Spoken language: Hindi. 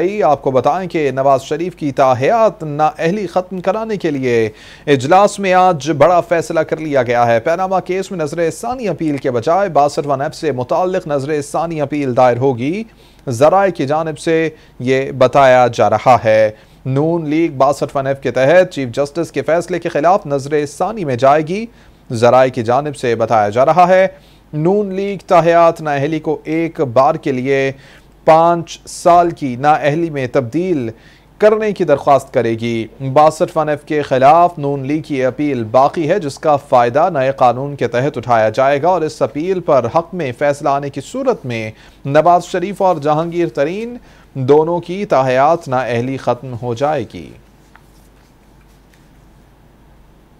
आपको बताएं कि नवाज शरीफ की ताहयात नाअहली ख़त्म कराने के लिए इजलास में आज बड़ा फैसला कर लिया गया है पैनामा केस में नजर ثانی अपील के बजाय बासठ वन एफ से मुतल नजर ثانی अपील दायर होगी जराए की जानब से ये बताया जा रहा है नून लीग बासठ वन एफ के तहत चीफ जस्टिस के फैसले के खिलाफ नजर ثانی में जाएगी जराए की जानब से बताया जा रहा है नून लीग ताहयात नाअहली को एक बार के लिए पाँच साल की नाअहली में तब्दील करने की दरख्वास्त करेगी बासठ वन एफ के खिलाफ नून लीग की अपील बाकी है जिसका फ़ायदा नए कानून के तहत उठाया जाएगा और इस अपील पर हक में फैसला आने की सूरत में नवाज शरीफ और जहांगीर तरीन दोनों की ताहयात नााहली ख़त्म हो जाएगी